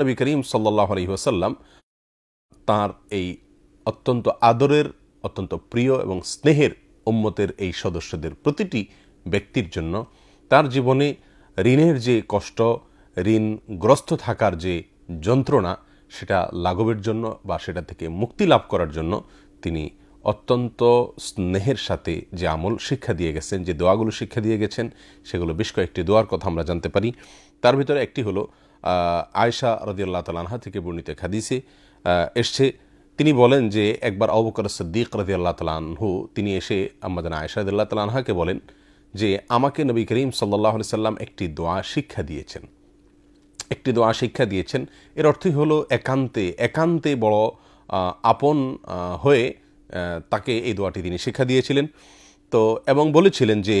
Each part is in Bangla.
নবী করিম সাল্লাহ আলহি ওসাল্লাম তাঁর এই অত্যন্ত আদরের অত্যন্ত প্রিয় এবং স্নেহের উম্মতের এই সদস্যদের প্রতিটি ব্যক্তির জন্য তার জীবনে ঋণের যে কষ্ট ঋণগ্রস্ত থাকার যে যন্ত্রণা সেটা লাঘবের জন্য বা সেটা থেকে মুক্তি লাভ করার জন্য তিনি অত্যন্ত স্নেহের সাথে যে আমল শিক্ষা দিয়ে গেছেন যে দোয়াগুলো শিক্ষা দিয়ে গেছেন সেগুলো বেশ কয়েকটি দোয়ার কথা আমরা জানতে পারি তার ভিতরে একটি হলো আয়সা রদিয়াল্লাহ তালানহা থেকে বর্ণিত খাদিসে এসছে তিনি বলেন যে একবার অবকর সদ্দিক রদিয়াল্লাহ তালাহু তিনি এসে আমাদের আয়সা রদিয়াল্লাহ তালহাকে বলেন যে আমাকে নবী করিম সাল্লাহ সাল্লাম একটি দোয়া শিক্ষা দিয়েছেন একটি দোয়া শিক্ষা দিয়েছেন এর অর্থই হলো একান্তে একান্তে বড় আপন হয়ে তাকে এই দোয়াটি তিনি শিক্ষা দিয়েছিলেন তো এবং বলেছিলেন যে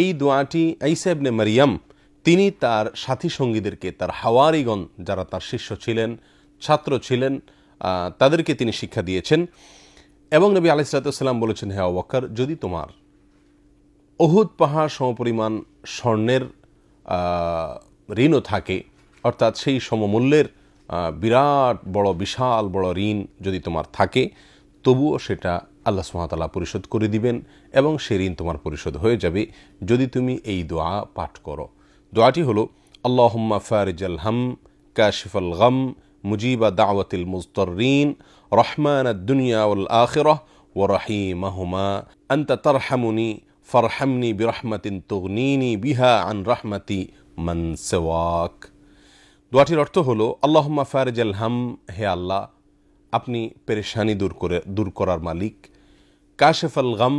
এই দোয়াটি ইসাইবনে মারিয়াম তিনি তার সাথী সঙ্গীদেরকে তার হাওয়ারিগণ যারা তার শিষ্য ছিলেন ছাত্র ছিলেন তাদেরকে তিনি শিক্ষা দিয়েছেন এবং নবী আলাইসালাম বলেছেন হ্যাঁ ওয়াক্কার যদি তোমার অহুদ পাহাড় সমপরিমাণ স্বর্ণের ঋণও থাকে অর্থাৎ সেই সমমূল্যের বিরাট বড় বিশাল বড় ঋণ যদি তোমার থাকে তবুও সেটা আল্লাহ সুহাতাল্লাহ পরিশোধ করে দিবেন এবং সে ঋণ তোমার পরিশোধ হয়ে যাবে যদি তুমি এই দোয়া পাঠ করো দোয়াটি হল আল্লাহ ফারিজ আল হাম কাশিফ আল গম মুজিবা দাওয়াতিল মুস্তরিন রহমান দুনিয়া উল আখিরহ ও রহিমাহুমা আন্ত তরহামুনি ফরহামনি বিরহমতিন তুগনিনি বিহা আন রহমতি মন সেওয়াক দোয়াটির অর্থ হলো আল্লাহম্মা ফারিজ আল হাম হে আল্লাহ আপনি পেরেশানি দূর করে দূর করার মালিক কাশেফ আল গম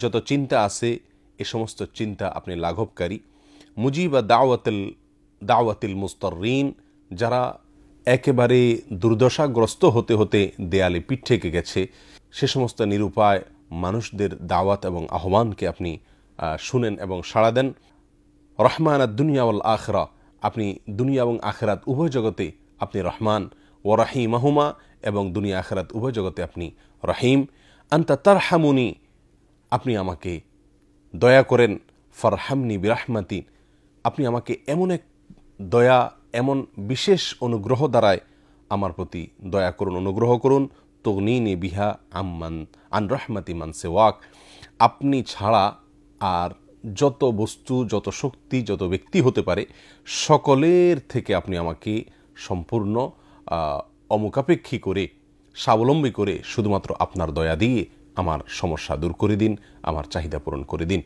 যত চিন্তা আছে এ সমস্ত চিন্তা আপনি লাঘবকারী মুজিবা দাওয়াতিল দাওয়াতিল মুস্তরিন যারা একেবারে দুর্দশাগ্রস্ত হতে হতে দেয়ালে পিঠ ঠেকে গেছে সে সমস্ত নিরুপায় মানুষদের দাওয়াত এবং আহ্বানকে আপনি শুনেন এবং সাড়া দেন রহমান আর দুনিয়াউল আখরা আপনি দুনিয়া এবং আখরাত উভয় জগতে আপনি রহমান ও রাহিমাহুমা এবং দুনিয়া আখরাত উভয় জগতে আপনি রহিম আন্তা তার হামুনি আপনি আমাকে দয়া করেন হামনি বিরাহমাতি আপনি আমাকে এমন এক দয়া এমন বিশেষ অনুগ্রহ দ্বারায় আমার প্রতি দয়া করুন অনুগ্রহ করুন তগ্নিনে বিহা আমান আন রহমাতি মানসে ওয়াক আপনি ছাড়া আর যত বস্তু যত শক্তি যত ব্যক্তি হতে পারে সকলের থেকে আপনি আমাকে সম্পূর্ণ অমুকাপেক্ষী করে স্বাবলম্বী করে শুধুমাত্র আপনার দয়া দিয়ে আমার সমস্যা দূর করে দিন আমার চাহিদা পূরণ করে দিন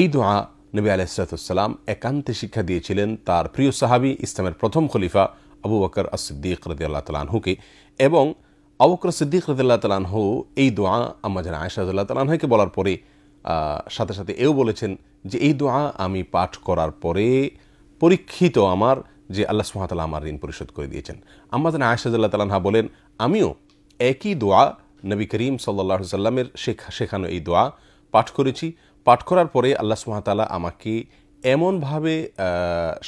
এই দোয়া নবী আলাইসালাম একান্তে শিক্ষা দিয়েছিলেন তার প্রিয় সাহাবি ইসলামের প্রথম খলিফা আবু বকর আসিদ্দিক রদিয়াল্লাহ তালাহুকে এবং আবুকর সিদ্দিক রদিল্লাহ তালাহু এই দোয়া আমাজান আয়সাদুল্লাহ তালাহাকে বলার পরে সাথে সাথে এও বলেছেন যে এই দোয়া আমি পাঠ করার পরে পরীক্ষিত আমার যে আল্লাহ সুহাতাল্লাহ আমার ঋণ পরিশোধ করে দিয়েছেন আমাজান আয়সাদুল্লাহ তালাহা বলেন আমিও একই দোয়া নবী করিম সাল্লা সাল্লামের শেখা শেখানো এই দোয়া পাঠ করেছি পাঠ করার পরে আল্লাহ সুহাতালা আমাকে এমনভাবে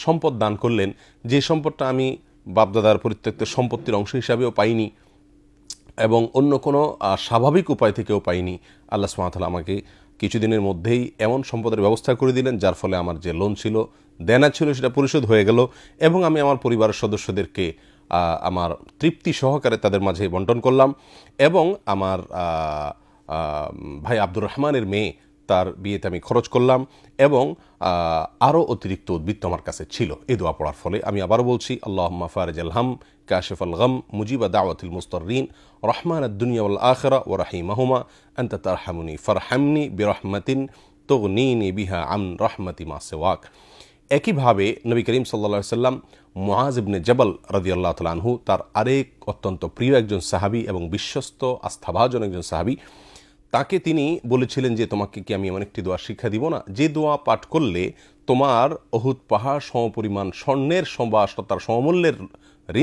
সম্পদ দান করলেন যে সম্পদটা আমি বাপদাদার পরিত্যক্ত সম্পত্তির অংশ হিসাবেও পাইনি এবং অন্য কোনো স্বাভাবিক উপায় থেকেও পাইনি আল্লাহ সুহাতালা আমাকে কিছুদিনের মধ্যেই এমন সম্পদের ব্যবস্থা করে দিলেন যার ফলে আমার যে লোন ছিল দেনা ছিল সেটা পরিশোধ হয়ে গেল এবং আমি আমার পরিবারের সদস্যদেরকে আমার তৃপ্তি সহকারে তাদের মাঝে বন্টন করলাম এবং আমার ভাই আব্দুর রহমানের মেয়ে তার বিয়েতে আমি খরচ করলাম এবং আরও অতিরিক্ত উদ্বৃত্ত আমার কাছে ছিল এ দোয়া পড়ার ফলে আমি আবারও বলছি আল্লাহ ফারেজ আলহাম কাশেফ আল গম মুজিবা দাওয়াতিল মুস্তরিন রহমান উল আখরা ও রাহিমাহুমা আন্তা তারহামুনি ফরহামনি তো নিনি বিহা আম রহমতি মাসেওয়াক একইভাবে নবী করিম সাল্লা সাল্লাম মহাজিবনে জবল জবল রদিয়াল্লাহ তালাহু তার আরেক অত্যন্ত প্রিয় একজন সাহাবি এবং বিশ্বস্ত আস্থাভাজন একজন সাহাবি তাকে তিনি বলেছিলেন যে তোমাকে কি আমি এমন একটি দোয়া শিক্ষা দিব না যে দোয়া পাঠ করলে তোমার অহুত পাহাড় সমপরিমাণ স্বর্ণের বা তার সমমূল্যের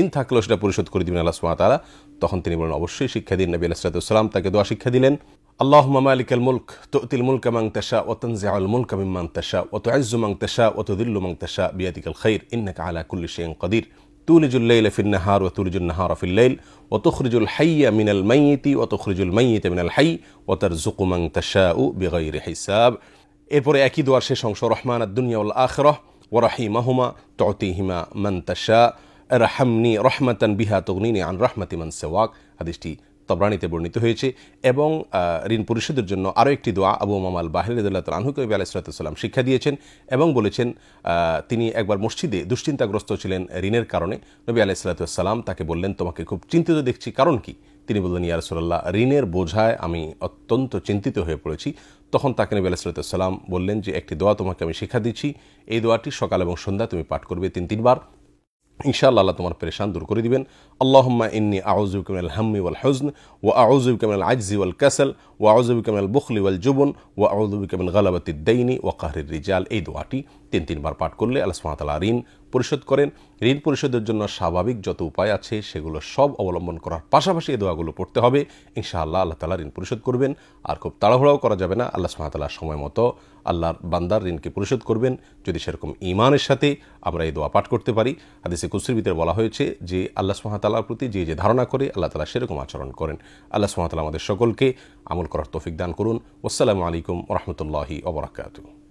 ঋণ থাকলেও সেটা পরিশোধ করে দিবেন আল্লাহ তারা তখন তিনি বলেন অবশ্যই শিক্ষা দিন নবী আলাইসালাম তাকে দোয়া শিক্ষা দিলেন আল্লাহ মালিকাল মুলক তিল মুলক মাং তেশা ওতনজা আল মুলক মিম্মাং তেশা তো আইজু মাং তেশা তো দিল্লু মাং তেশা বিয়াদিকাল খৈর ইন্নাকা আলা কুল্লি শেং কদির تولج الليل في النهار وتولج النهار في الليل وتخرج الحي من الميت وتخرج الميت من الحي وترزق من تشاء بغير حساب এরপরে একই দোয়ার শেষ অংশ রহমান আদুনিয়া উল আখরহ ওরাহিমাহুমা ততিহিমা মান তাশা রাহামনি বিহা তগনিনি আন রহমাতি মান সেওয়াক তবরানিতে বর্ণিত হয়েছে এবং ঋণ পরিশোধের জন্য আরও একটি দোয়া আবু মামাল বাহিরুল্লাহ তালাহুকে নবী আলাইসালাম শিক্ষা দিয়েছেন এবং বলেছেন তিনি একবার মসজিদে দুশ্চিন্তাগ্রস্ত ছিলেন ঋণের কারণে নবী আলাইসালাতাম তাকে বললেন তোমাকে খুব চিন্তিত দেখছি কারণ কি তিনি বললেন ইয়ারসোল্লাহ ঋণের বোঝায় আমি অত্যন্ত চিন্তিত হয়ে পড়েছি তখন তাকে নবী আলাইসালাতাম বললেন যে একটি দোয়া তোমাকে আমি শিক্ষা দিচ্ছি এই দোয়াটি সকাল এবং সন্ধ্যা তুমি পাঠ করবে তিন তিনবার ইনশাআল্লাহ আল্লাহ তোমার পরেশান দূর করে দিবেন আল্লাহম্মা ইন্নি আউজু কামাল হাম্মি ওয়াল হজন ও আউজু কামাল আজজি ওয়াল কাসাল ও আউজু কামাল বুখলি ওয়াল জুবন ও আউজু কামাল গালাবাতিদ্দাইনি ও কাহরির রিজাল এই দোয়াটি তিন তিনবার পাঠ করলে আল্লাহ সুমাতালা ঋণ পরিশোধ করেন ঋণ পরিশোধের জন্য স্বাভাবিক যত উপায় আছে সেগুলো সব অবলম্বন করার পাশাপাশি এ দোয়াগুলো পড়তে হবে ইনশাআল্লাহ আল্লাহ তালা ঋণ পরিশোধ করবেন আর খুব তাড়াহুড়াও করা যাবে না আল্লাহ সুহামতাল্লাহ সময় মতো আল্লাহর বান্দার ঋণকে পরিশোধ করবেন যদি সেরকম ইমানের সাথে আমরা এই দোয়া পাঠ করতে পারি হাদিসে কুসির বলা হয়েছে যে আল্লাহ সুহামতাল্লাহর প্রতি যে যে ধারণা করে আল্লাহ তালা সেরকম আচরণ করেন আল্লাহ সুহামতাল্লাহ আমাদের সকলকে আমল করার তৌফিক দান করুন আসসালামু আলাইকুম রহমতুল্লাহি ওবরাকাতু